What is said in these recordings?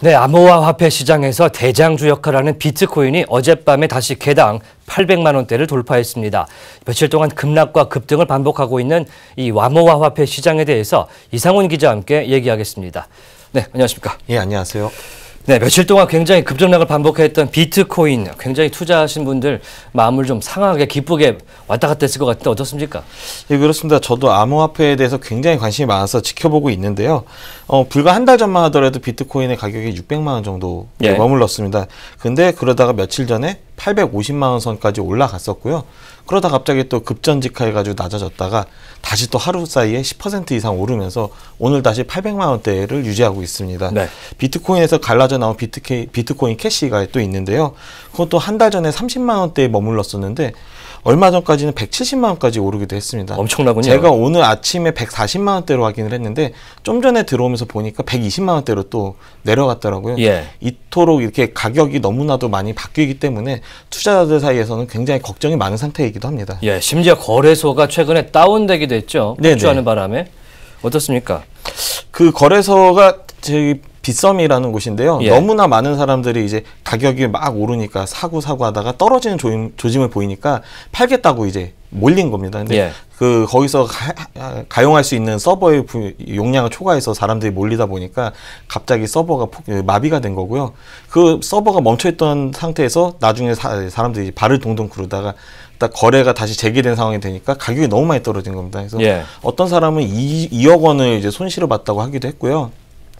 네, 암호화 화폐 시장에서 대장주 역할하는 을 비트코인이 어젯밤에 다시 개당 800만 원대를 돌파했습니다. 며칠 동안 급락과 급등을 반복하고 있는 이 암호화 화폐 시장에 대해서 이상훈 기자와 함께 얘기하겠습니다. 네, 안녕하십니까? 예, 안녕하세요. 네, 며칠 동안 굉장히 급등락을 반복했던 비트코인 굉장히 투자하신 분들 마음을 좀 상하게 기쁘게 왔다 갔다 했을 것 같은데 어떻습니까? 예, 그렇습니다. 저도 암호화폐에 대해서 굉장히 관심이 많아서 지켜보고 있는데요. 어, 불과 한 달 전만 하더라도 비트코인의 가격이 600만 원 정도 예. 머물렀습니다. 근데 그러다가 며칠 전에 850만 원 선까지 올라갔었고요. 그러다 갑자기 또 급전직하해가지고 낮아졌다가 다시 또 하루 사이에 10% 이상 오르면서 오늘 다시 800만 원대를 유지하고 있습니다. 네. 비트코인에서 갈라져 나온 비트케, 비트코인 캐시가 또 있는데요. 그것도 한 달 전에 30만 원대에 머물렀었는데 얼마 전까지는 170만 원까지 오르기도 했습니다. 엄청나군요. 제가 오늘 아침에 140만 원대로 확인을 했는데 좀 전에 들어오면서 보니까 120만 원대로 또 내려갔더라고요. 예. 이토록 이렇게 가격이 너무나도 많이 바뀌기 때문에 투자자들 사이에서는 굉장히 걱정이 많은 상태이기도 합니다. 예, 심지어 거래소가 최근에 다운되기도 했죠. 폭주하는 바람에 어떻습니까? 그 거래소가 저기 빗썸이라는 곳인데요. 예. 너무나 많은 사람들이 이제 가격이 막 오르니까 사고 사고 하다가 떨어지는 조임, 조짐을 보이니까 팔겠다고 이제 몰린 겁니다. 근데 예. 그 거기서 가, 가용할 수 있는 서버의 부, 용량을 초과해서 사람들이 몰리다 보니까 갑자기 서버가 폭, 마비가 된 거고요. 그 서버가 멈춰있던 상태에서 나중에 사, 람들이 발을 동동 구르다가 딱 거래가 다시 재개된 상황이 되니까 가격이 너무 많이 떨어진 겁니다. 그래서 예. 어떤 사람은 2, 2억 원을 이제 손실을 봤다고 하기도 했고요.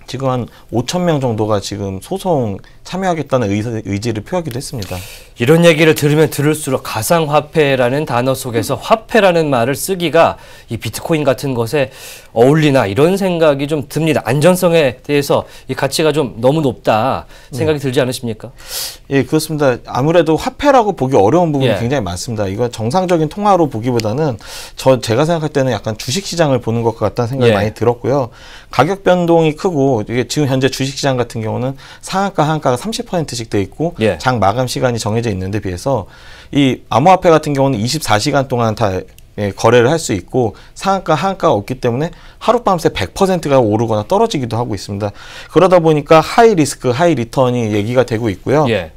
지금 한 5천 명 정도가 지금 소송 참여하겠다는 의, 의지를 표하기도 했습니다. 이런 얘기를 들으면 들을수록 가상화폐라는 단어 속에서 화폐라는 말을 쓰기가 이 비트코인 같은 것에 어울리나 이런 생각이 좀 듭니다. 안전성에 대해서 이 가치가 좀 너무 높다 생각이 음. 들지 않으십니까? 예, 그렇습니다. 아무래도 화폐라고 보기 어려운 부분이 예. 굉장히 많습니다. 이건 정상적인 통화로 보기보다는 저 제가 생각할 때는 약간 주식 시장을 보는 것 같다는 생각이 예. 많이 들었고요. 가격 변동이 크고 이게 지금 현재 주식 시장 같은 경우는 상한가 하한가가 30%씩 돼 있고 예. 장 마감 시간이 정해져 정해져 있는데 비해서 이 암호화폐 같은 경우는 24시간 동안 다 예, 거래를 할 수 있고 상한가 하한가가 없기 때문에 하룻밤새 100%가 오르거나 떨어지기도 하고 있습니다. 그러다 보니까 하이 리스크, 하이 리턴이 얘기가 되고 있고요. 예.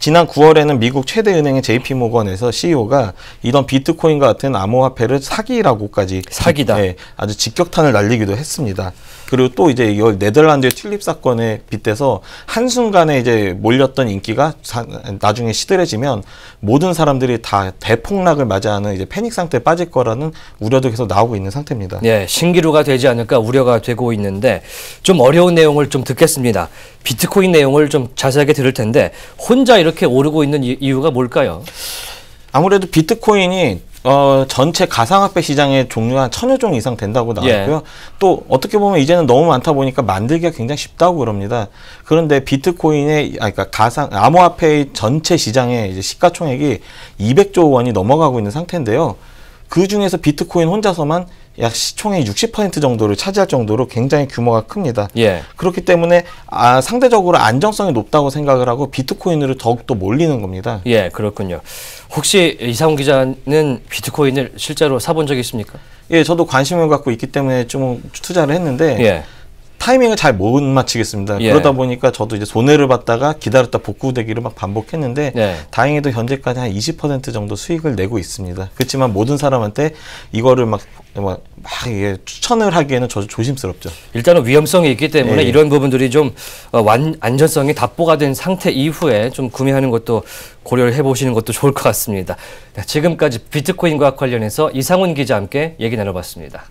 지난 9월에는 미국 최대 은행인 JP 모건에서 CEO가 이런 비트코인과 같은 암호화폐를 사기라고까지 사기다. 예, 아주 직격탄을 날리기도 했습니다. 그리고 또 이제 이걸 네덜란드의 튤립 사건에 빗대서 한순간에 이제 몰렸던 인기가 사, 나중에 시들해지면 모든 사람들이 다 대폭락을 맞이하는 이제 패닉 상태에 빠질 거라는 우려도 계속 나오고 있는 상태입니다. 예, 신기루가 되지 않을까 우려가 되고 있는데 좀 어려운 내용을 좀 듣겠습니다. 비트코인 내용을 좀 자세하게 들을 텐데 혼자 이렇게 오르고 있는 이유가 뭘까요? 아무래도 비트코인이 어, 전체 가상화폐 시장의 종류가 한 천여 종 이상 된다고 예. 나왔고요. 예. 또 어떻게 보면 이제는 너무 많다 보니까 만들기가 굉장히 쉽다고 그럽니다. 그런데 비트코인의 아 그러니까 가상 암호화폐의 전체 시장의 이제 시가총액이 200조 원이 넘어가고 있는 상태인데요. 그 중에서 비트코인 혼자서만 약 시총의 60% 정도를 차지할 정도로 굉장히 규모가 큽니다. 예. 그렇기 때문에 아, 상대적으로 안정성이 높다고 생각을 하고 비트코인으로 더욱더 몰리는 겁니다. 예, 그렇군요. 혹시 이상훈 기자는 비트코인을 실제로 사본 적이 있습니까? 예, 저도 관심을 갖고 있기 때문에 좀 투자를 했는데 예. 타이밍을 잘 못 맞추겠습니다. 예. 그러다 보니까 저도 이제 손해를 봤다가 기다렸다 복구되기를 막 반복했는데 예. 다행히도 현재까지 한 20% 정도 수익을 내고 있습니다. 그렇지만 모든 사람한테 이거를 막, 막, 막 이게 추천을 하기에는 저 조심스럽죠. 일단은 위험성이 있기 때문에 예. 이런 부분들이 좀 어, 완, 안전성이 답보가 된 상태 이후에 좀 구매하는 것도 고려를 해보시는 것도 좋을 것 같습니다. 지금까지 비트코인과 관련해서 이상훈 기자와 함께 얘기 나눠봤습니다.